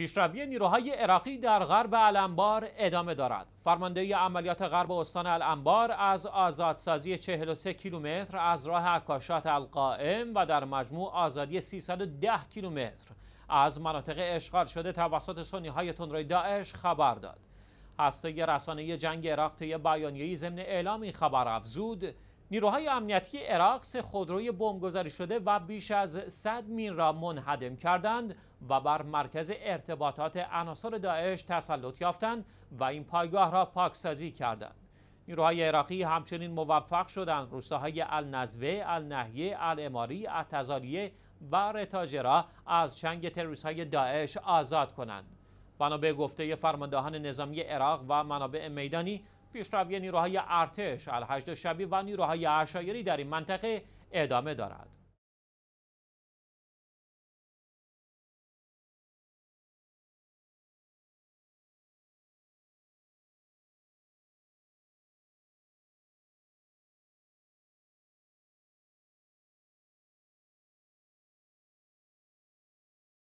پیشروی نیروهای عراقی در غرب الانبار ادامه دارد. فرمانده عملیات غرب استان الانبار از آزادسازی 43 کیلومتر از راه عکاشات القائم و در مجموع آزادی 310 کیلومتر از مناطق اشغال شده توسط سنی های تندروی داعش خبر داد. هسته رسانه جنگ عراق طی بیانیه‌ای ضمن این خبر افزود نیروهای امنیتی عراق سه خودروی بمبگذاری شده و بیش از 100 مین را منهدم کردند و بر مرکز ارتباطات عناصر داعش تسلط یافتند و این پایگاه را پاکسازی کردند نیروهای عراقی همچنین موفق شدند روستاهای النزوه، النهیه، الاماری، التزالیه و رتاجرا از چنگ تروریست‌های داعش آزاد کنند. بنا به گفته فرماندهان نظامی عراق و منابع میدانی پیشروی نیروهای ارتش الحشد شبی و نیروهای عشایری در این منطقه ادامه دارد